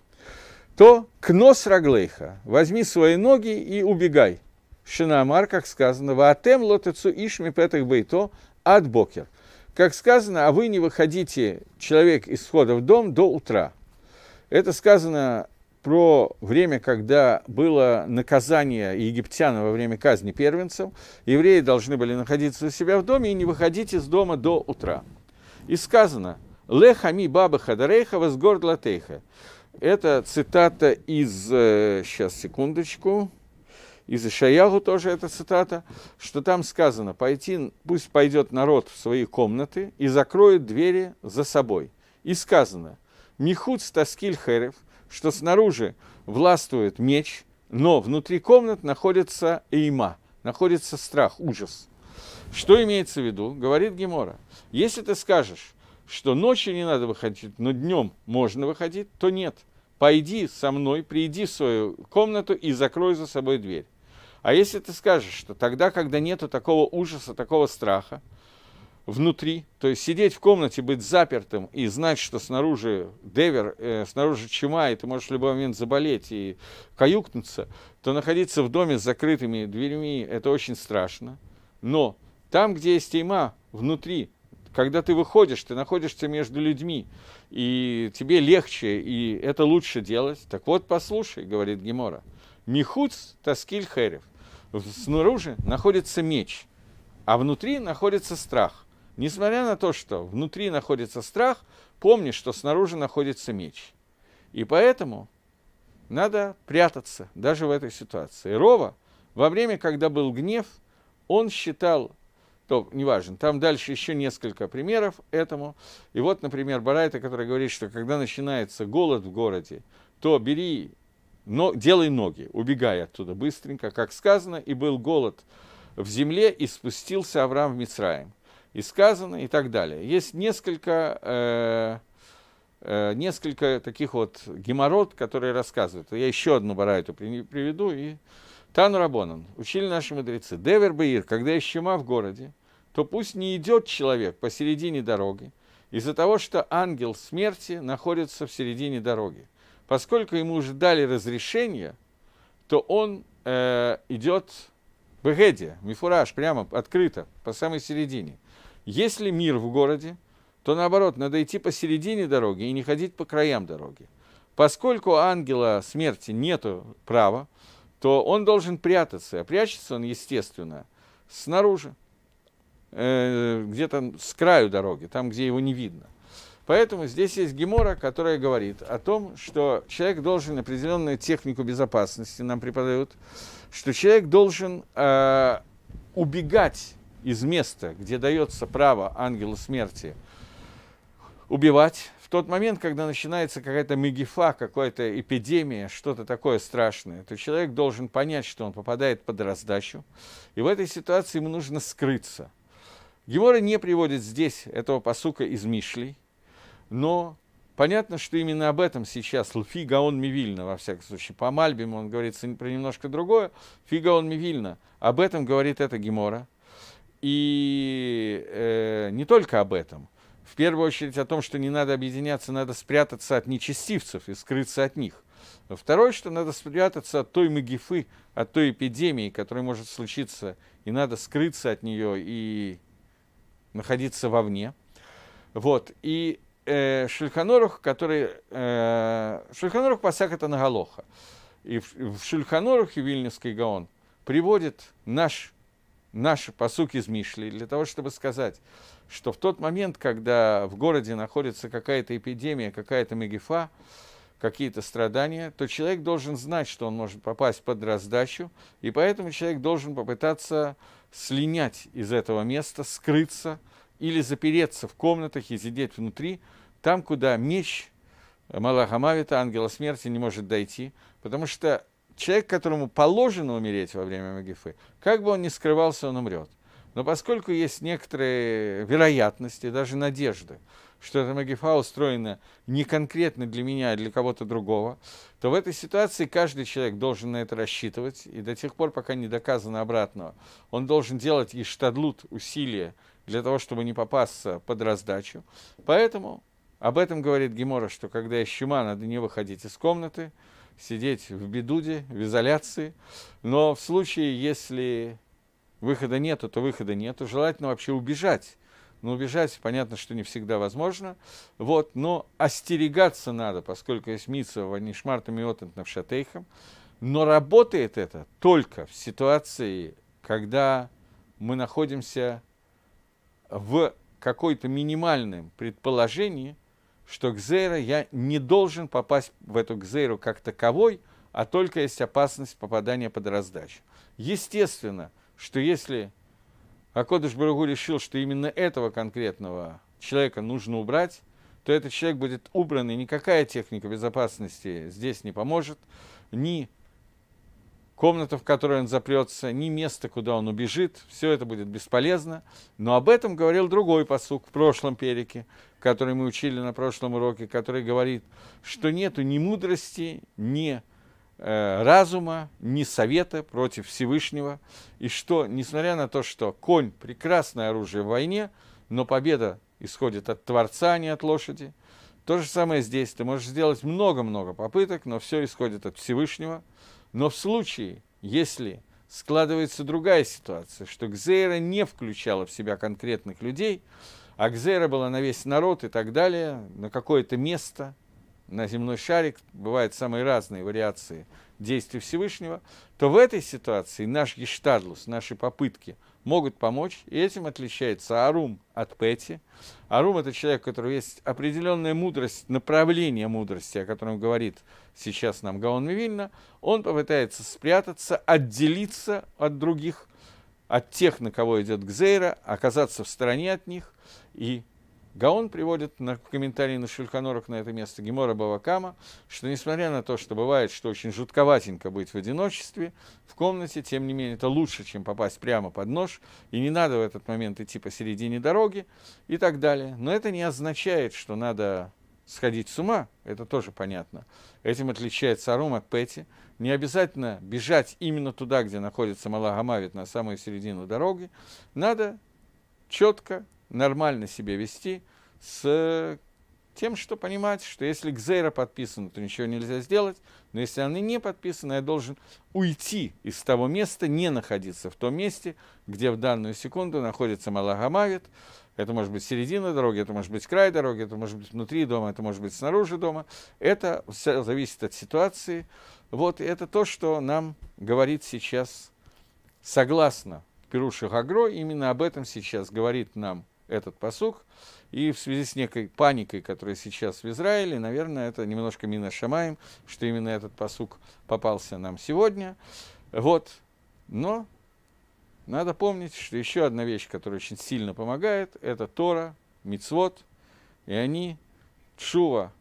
то кнос раглейха, возьми свои ноги и убегай. Шинамар, как сказано, ваатем лотецу ишми петах бейто от бокер. Как сказано, а вы не выходите, человек из входа в дом, до утра. Это сказано про время, когда было наказание египтян во время казни первенцев. Евреи должны были находиться у себя в доме и не выходить из дома до утра. И сказано «Лехами бабы хадарейха возгорд латейха». Это цитата из, э, сейчас, секундочку, из Ишаягу тоже эта цитата, что там сказано «Пойти, пусть пойдет народ в свои комнаты и закроет двери за собой». И сказано «Михуд стаскиль херев», что снаружи властвует меч, но внутри комнат находится эйма, находится страх, ужас. Что имеется в виду? Говорит Гемора. Если ты скажешь, что ночью не надо выходить, но днем можно выходить, то нет. Пойди со мной, приди в свою комнату и закрой за собой дверь. А если ты скажешь, что тогда, когда нету такого ужаса, такого страха, внутри, то есть сидеть в комнате, быть запертым и знать, что снаружи девер, э, снаружи чума, и ты можешь в любой момент заболеть и каюкнуться, то находиться в доме с закрытыми дверьми – это очень страшно. Но там, где есть тьма, внутри, когда ты выходишь, ты находишься между людьми, и тебе легче, и это лучше делать. Так вот, послушай, говорит Гемора, Михуц таскиль херев. Снаружи находится меч, а внутри находится страх – Несмотря на то, что внутри находится страх, помни, что снаружи находится меч. И поэтому надо прятаться даже в этой ситуации. Рова во время, когда был гнев, он считал, то неважно, там дальше еще несколько примеров этому. И вот, например, Барайта, который говорит, что когда начинается голод в городе, то бери, но, делай ноги, убегай оттуда быстренько, как сказано, и был голод в земле, и спустился Авраам в Мицраем и сказано и так далее. Есть несколько, э, э, несколько таких вот геморрот, которые рассказывают. Я еще одну барайту приведу. И... Тан Рабонан, учили наши мудрецы, Девер Баир, когда есть щема в городе, то пусть не идет человек посередине дороги, из-за того, что ангел смерти находится в середине дороги. Поскольку ему уже дали разрешение, то он э, идет в Эгеде, Мифураж, прямо открыто, по самой середине. Если мир в городе, то наоборот, надо идти посередине дороги и не ходить по краям дороги. Поскольку ангела смерти нет права, то он должен прятаться. А прячется он, естественно, снаружи, э, где-то с краю дороги, там, где его не видно. Поэтому здесь есть Гемора, которая говорит о том, что человек должен определенную технику безопасности нам преподают, что человек должен э, убегать из места, где дается право ангелу смерти убивать, в тот момент, когда начинается какая-то мегифа, какая-то эпидемия, что-то такое страшное, то человек должен понять, что он попадает под раздачу, и в этой ситуации ему нужно скрыться. Гемора не приводит здесь этого посука из Мишлей, но Понятно, что именно об этом сейчас Луфи Гаон Мивильна, во всяком случае. По Мальбиму он говорит про немножко другое. Фи Гаон Мивильна. Об этом говорит эта Гемора. И э, не только об этом. В первую очередь о том, что не надо объединяться, надо спрятаться от нечестивцев и скрыться от них. Второе, что надо спрятаться от той магифы, от той эпидемии, которая может случиться, и надо скрыться от нее и находиться вовне. Вот. И э, Шульханорух, который... Э, Шульханорух пасак это наголоха. И в, в Шульханорухе Вильнюсский Гаон приводит наш наш посук из Мишли, для того, чтобы сказать, что в тот момент, когда в городе находится какая-то эпидемия, какая-то мегифа, какие-то страдания, то человек должен знать, что он может попасть под раздачу, и поэтому человек должен попытаться слинять из этого места, скрыться или запереться в комнатах и сидеть внутри, там, куда меч Малахамавита, ангела смерти, не может дойти, потому что Человек, которому положено умереть во время Магифы, как бы он ни скрывался, он умрет. Но поскольку есть некоторые вероятности, даже надежды, что эта Магифа устроена не конкретно для меня, а для кого-то другого, то в этой ситуации каждый человек должен на это рассчитывать, и до тех пор, пока не доказано обратного, он должен делать и штадлут усилия для того, чтобы не попасться под раздачу. Поэтому об этом говорит Гемора, что когда я щума, надо не выходить из комнаты, сидеть в бедуде, в изоляции. Но в случае, если выхода нету, то выхода нету. Желательно вообще убежать. Но ну, убежать, понятно, что не всегда возможно. Вот, но остерегаться надо, поскольку есть митсва в Анишмартам и Отентнавшатейхам. Но работает это только в ситуации, когда мы находимся в какой-то минимальном предположении – что гзейра я не должен попасть в эту гзейру как таковой, а только есть опасность попадания под раздачу. Естественно, что если Акодыш Барагу решил, что именно этого конкретного человека нужно убрать, то этот человек будет убран, и никакая техника безопасности здесь не поможет, ни комната, в которой он запрется, ни место, куда он убежит, все это будет бесполезно. Но об этом говорил другой посук в прошлом перике, который мы учили на прошлом уроке, который говорит, что нету ни мудрости, ни э, разума, ни совета против Всевышнего, и что, несмотря на то, что конь – прекрасное оружие в войне, но победа исходит от Творца, а не от лошади. То же самое здесь. Ты можешь сделать много-много попыток, но все исходит от Всевышнего. Но в случае, если складывается другая ситуация, что Гзейра не включала в себя конкретных людей – Акзера была на весь народ и так далее, на какое-то место, на земной шарик, бывают самые разные вариации действий Всевышнего, то в этой ситуации наш гештадлус, наши попытки могут помочь, и этим отличается Арум от Пэти. Арум – это человек, у которого есть определенная мудрость, направление мудрости, о котором говорит сейчас нам Гаон Мивильна, он попытается спрятаться, отделиться от других – от тех, на кого идет Гзейра, оказаться в стороне от них. И Гаон приводит на комментарии на Шульханорах на это место Гемора Бавакама, что несмотря на то, что бывает, что очень жутковатенько быть в одиночестве, в комнате, тем не менее, это лучше, чем попасть прямо под нож, и не надо в этот момент идти посередине дороги и так далее. Но это не означает, что надо сходить с ума, это тоже понятно. Этим отличается Арум от Пэти. Не обязательно бежать именно туда, где находится Малагамавит, на самую середину дороги. Надо четко, нормально себя вести с тем, что понимать, что если Гзейра подписана, то ничего нельзя сделать, но если она не подписана, я должен уйти из того места, не находиться в том месте, где в данную секунду находится Малагамавит, это может быть середина дороги, это может быть край дороги, это может быть внутри дома, это может быть снаружи дома. Это все зависит от ситуации. Вот это то, что нам говорит сейчас, согласно Пируши Гагро, именно об этом сейчас говорит нам этот посук. И в связи с некой паникой, которая сейчас в Израиле, наверное, это немножко мина шамаем, что именно этот посук попался нам сегодня. Вот. Но надо помнить, что еще одна вещь, которая очень сильно помогает, это Тора, Мицвод, и они, Чува,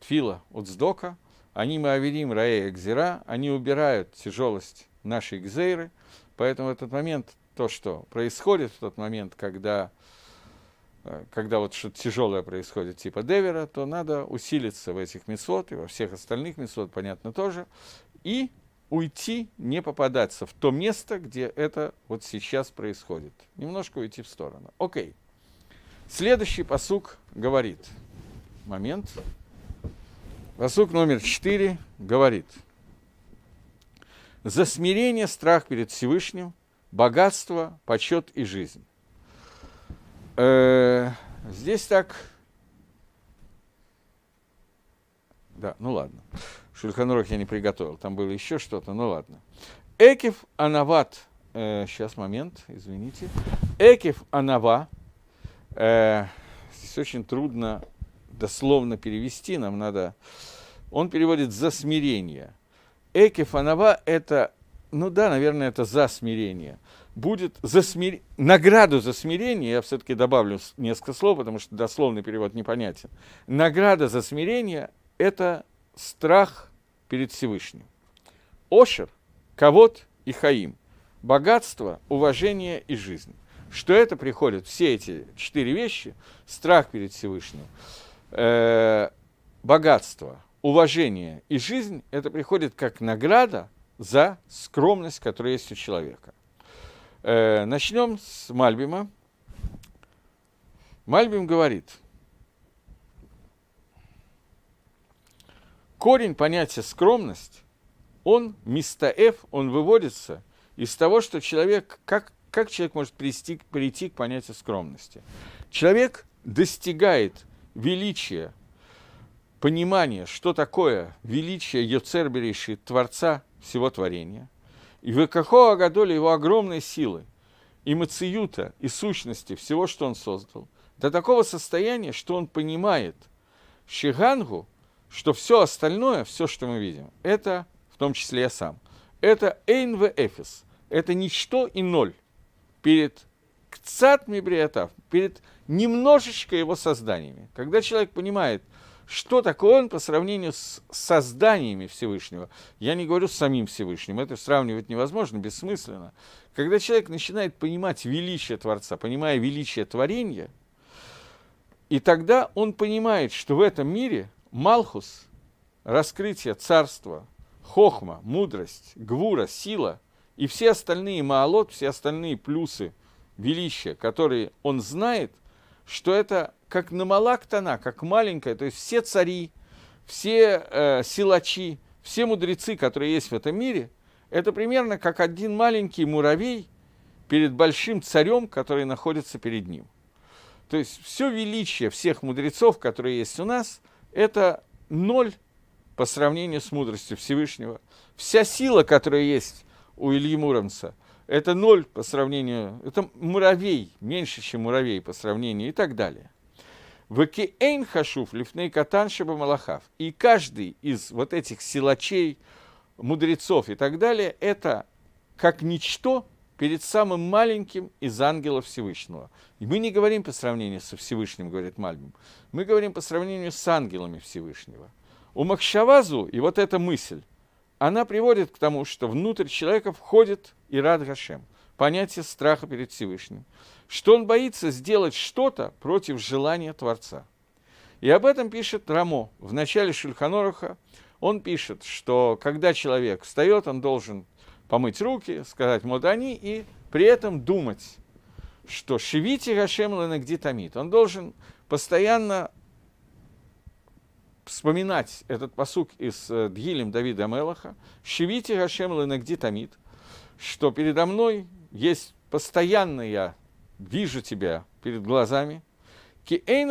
Тфила, Уцдока, они мы Мааверим, Раэ, Экзира, они убирают тяжелость нашей Экзейры, поэтому этот момент, то, что происходит в тот момент, когда э, когда вот что-то тяжелое происходит, типа Девера, то надо усилиться в этих мецвод и во всех остальных мецвод, понятно, тоже, и уйти, не попадаться в то место, где это вот сейчас происходит. Немножко уйти в сторону. Окей. Следующий посук говорит. Момент. Посук номер четыре говорит. За смирение, страх перед Всевышним, богатство, почет и жизнь. Э, здесь так... Да, ну ладно. Шульханрох я не приготовил, там было еще что-то, ну ладно. Экев Анават, э, сейчас момент, извините. Экев Анава, э, здесь очень трудно дословно перевести, нам надо... Он переводит «за смирение». Экев Анава – это, ну да, наверное, это «за смирение». Будет за смир... награду за смирение, я все-таки добавлю несколько слов, потому что дословный перевод непонятен. Награда за смирение – это страх перед Всевышним. Ошер, Кавод и Хаим – богатство, уважение и жизнь. Что это приходит, все эти четыре вещи, страх перед Всевышним, э, богатство, уважение и жизнь, это приходит как награда за скромность, которая есть у человека. Э, начнем с Мальбима. Мальбим говорит – корень понятия скромность, он, место F, он выводится из того, что человек, как, как человек может прийти, прийти к понятию скромности? Человек достигает величия, понимания, что такое величие Йоцерберейши, Творца всего творения, и в какого Агадоля его огромной силы, и мациюта, и сущности всего, что он создал, до такого состояния, что он понимает Шигангу – что все остальное, все, что мы видим, это, в том числе я сам, это эйн в эфис, это ничто и ноль перед кцат мибриатав, перед немножечко его созданиями. Когда человек понимает, что такое он по сравнению с созданиями Всевышнего, я не говорю с самим Всевышним, это сравнивать невозможно, бессмысленно. Когда человек начинает понимать величие Творца, понимая величие творения, и тогда он понимает, что в этом мире – Малхус – раскрытие царства, хохма, мудрость, гвура, сила и все остальные маалот, все остальные плюсы величия, которые он знает, что это как намалактана, как маленькая, то есть все цари, все э, силачи, все мудрецы, которые есть в этом мире, это примерно как один маленький муравей перед большим царем, который находится перед ним. То есть все величие всех мудрецов, которые есть у нас – это ноль по сравнению с мудростью Всевышнего. Вся сила, которая есть у Ильи Муромца, это ноль по сравнению, это муравей, меньше, чем муравей по сравнению и так далее. Векиэйн хашуф лифней катан малахав. И каждый из вот этих силачей, мудрецов и так далее, это как ничто перед самым маленьким из ангелов Всевышнего. И мы не говорим по сравнению со Всевышним, говорит Мальбим, мы говорим по сравнению с ангелами Всевышнего. У Махшавазу, и вот эта мысль, она приводит к тому, что внутрь человека входит и рад Гашем, понятие страха перед Всевышним, что он боится сделать что-то против желания Творца. И об этом пишет Рамо в начале Шульханоруха. Он пишет, что когда человек встает, он должен помыть руки, сказать молдани и при этом думать, что шевите Гашем Ленагдитамит. Он должен постоянно вспоминать этот посук из э, Дгилем Давида Мелаха, «Шевите Гашем Ленагдитамит», что передо мной есть постоянно я вижу тебя перед глазами,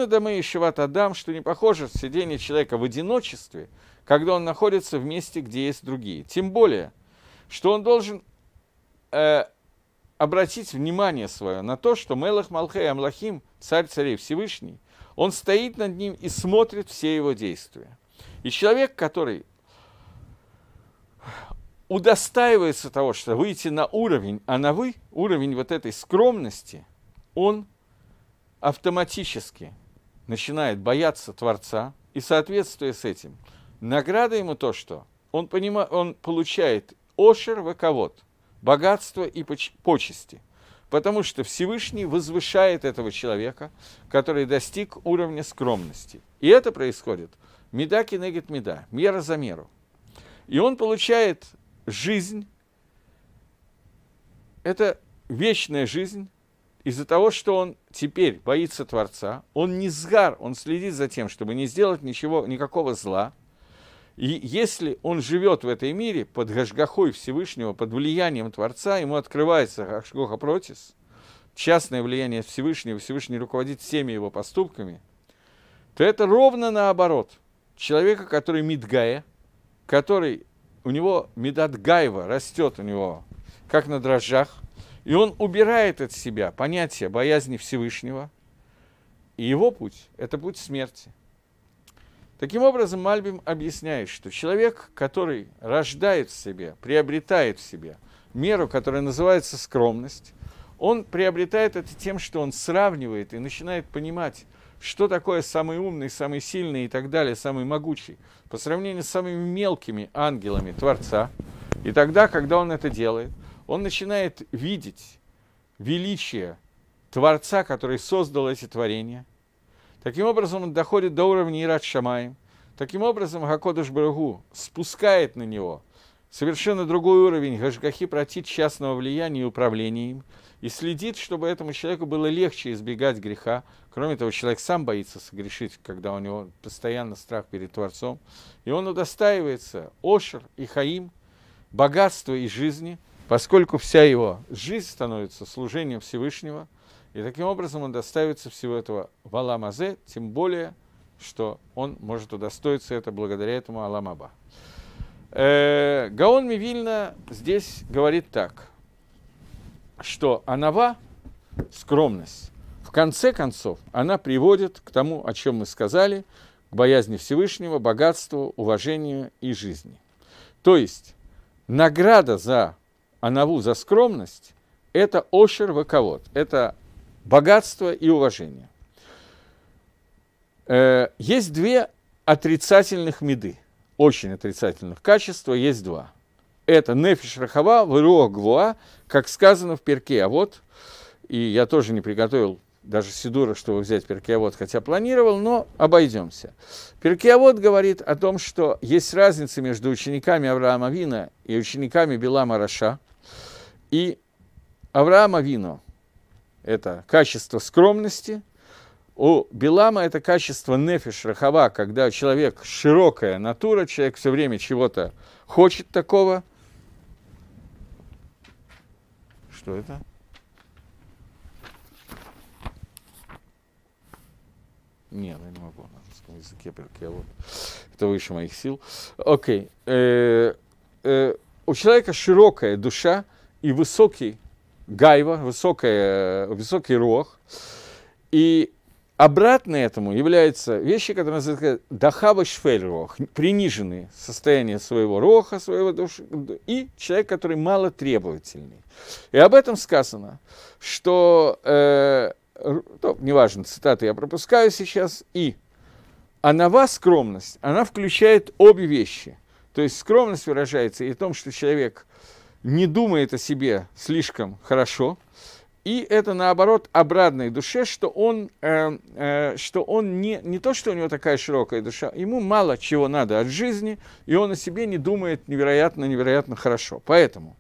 дамы и Шиват Адам, что не похоже сидение человека в одиночестве, когда он находится в месте, где есть другие. Тем более – что он должен э, обратить внимание свое на то, что Мелах Малхей Амлахим, царь царей Всевышний, он стоит над ним и смотрит все его действия. И человек, который удостаивается того, что выйти на уровень, а на вы, уровень вот этой скромности, он автоматически начинает бояться Творца, и соответствуя с этим, награда ему то, что он, понима, он получает Ошер ваковод – богатство и почести. Потому что Всевышний возвышает этого человека, который достиг уровня скромности. И это происходит меда кинегит меда, мера за меру. И он получает жизнь, это вечная жизнь, из-за того, что он теперь боится Творца, он не сгар, он следит за тем, чтобы не сделать ничего, никакого зла – и если он живет в этой мире под Гашгахой Всевышнего, под влиянием Творца, ему открывается Гашгоха Протис, частное влияние Всевышнего, Всевышний руководит всеми его поступками, то это ровно наоборот. Человека, который Мидгая, который у него Медат растет у него, как на дрожжах, и он убирает от себя понятие боязни Всевышнего, и его путь – это путь смерти – Таким образом, Мальбим объясняет, что человек, который рождает в себе, приобретает в себе меру, которая называется скромность, он приобретает это тем, что он сравнивает и начинает понимать, что такое самый умный, самый сильный и так далее, самый могучий, по сравнению с самыми мелкими ангелами Творца. И тогда, когда он это делает, он начинает видеть величие Творца, который создал эти творения – Таким образом, он доходит до уровня Ират Шамай. Таким образом, Гакодыш Барагу спускает на него совершенно другой уровень Гашгахи протит частного влияния и управления им, и следит, чтобы этому человеку было легче избегать греха. Кроме того, человек сам боится согрешить, когда у него постоянно страх перед Творцом. И он удостаивается Ошер и Хаим, богатства и жизни, поскольку вся его жизнь становится служением Всевышнего – и таким образом он доставится всего этого в Аламазе, тем более, что он может удостоиться это благодаря этому Аламаба. Э, Гаон Мивильна здесь говорит так, что Анава, скромность, в конце концов, она приводит к тому, о чем мы сказали, к боязни Всевышнего, богатству, уважению и жизни. То есть, награда за Анаву, за скромность, это ошер ваковод, это богатство и уважение. Э, есть две отрицательных меды, очень отрицательных качества, есть два. Это нефиш рахава, вырох гвуа, как сказано в перке. А вот, и я тоже не приготовил даже Сидура, чтобы взять Перкиавод, хотя планировал, но обойдемся. Перкиавод говорит о том, что есть разница между учениками Авраама Вина и учениками Белама Раша. И Авраама Вину это качество скромности, у Белама это качество нефиш рахава, когда человек широкая натура, человек все время чего-то хочет такого. Что это? Не, ну я не могу на русском языке, я вот. Это выше моих сил. Окей. -э -э у человека широкая душа и высокий гайва, высокая, высокий рог. И обратно этому являются вещи, которые называются дахава шфель рог, приниженные состояние своего роха, своего души, и человек, который мало требовательный. И об этом сказано, что, э, ну, неважно, цитаты я пропускаю сейчас, и анава, скромность, она включает обе вещи. То есть скромность выражается и в том, что человек – не думает о себе слишком хорошо, и это наоборот обратной душе, что он, э, э, что он не, не то, что у него такая широкая душа, ему мало чего надо от жизни, и он о себе не думает невероятно-невероятно хорошо. Поэтому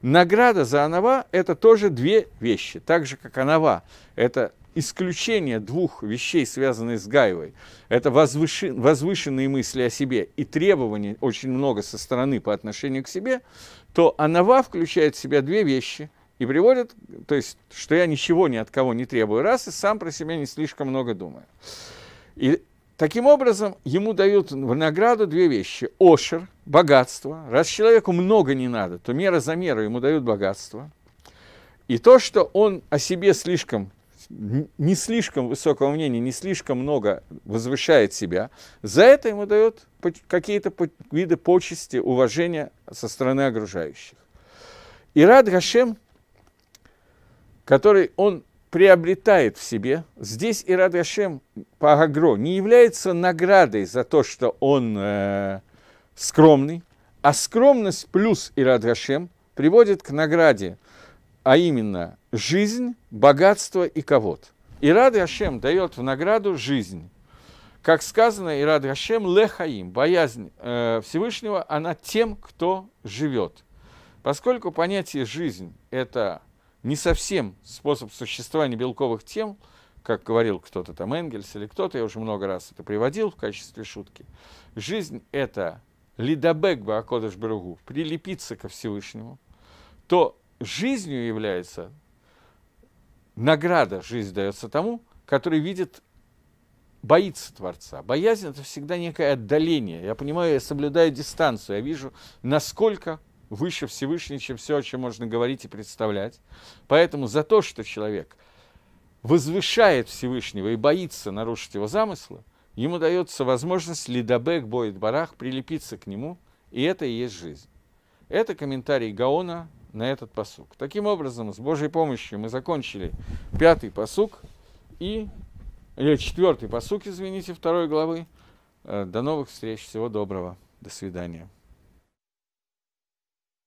награда за анава – это тоже две вещи, так же, как анава – это исключение двух вещей, связанных с Гаевой. Это возвышенные мысли о себе и требования очень много со стороны по отношению к себе – то анава включает в себя две вещи и приводит, то есть, что я ничего ни от кого не требую, раз и сам про себя не слишком много думаю. И таким образом ему дают в награду две вещи. Ошер, богатство. Раз человеку много не надо, то мера за меру ему дают богатство. И то, что он о себе слишком не слишком высокого мнения, не слишком много возвышает себя, за это ему дает какие-то виды почести, уважения со стороны окружающих. И Рад Гашем, который он приобретает в себе, здесь и Рад Гашем по Агро не является наградой за то, что он э, скромный, а скромность плюс Ирад Гашем приводит к награде, а именно жизнь, богатство и кого-то. Ирад Ашем дает в награду жизнь. Как сказано, Ирад Ашем лехаим, боязнь э, Всевышнего, она тем, кто живет. Поскольку понятие «жизнь» – это не совсем способ существования белковых тем, как говорил кто-то там Энгельс или кто-то, я уже много раз это приводил в качестве шутки, жизнь – это лидабек бы Акодыш Баругу, прилепиться ко Всевышнему, то жизнью является награда жизнь дается тому, который видит, боится Творца. Боязнь – это всегда некое отдаление. Я понимаю, я соблюдаю дистанцию, я вижу, насколько выше Всевышний, чем все, о чем можно говорить и представлять. Поэтому за то, что человек возвышает Всевышнего и боится нарушить его замысла, ему дается возможность лидабек боит барах прилепиться к нему, и это и есть жизнь. Это комментарий Гаона на этот посук. Таким образом, с Божьей помощью мы закончили пятый посук и или четвертый посук, извините, второй главы. Э, до новых встреч, всего доброго, до свидания.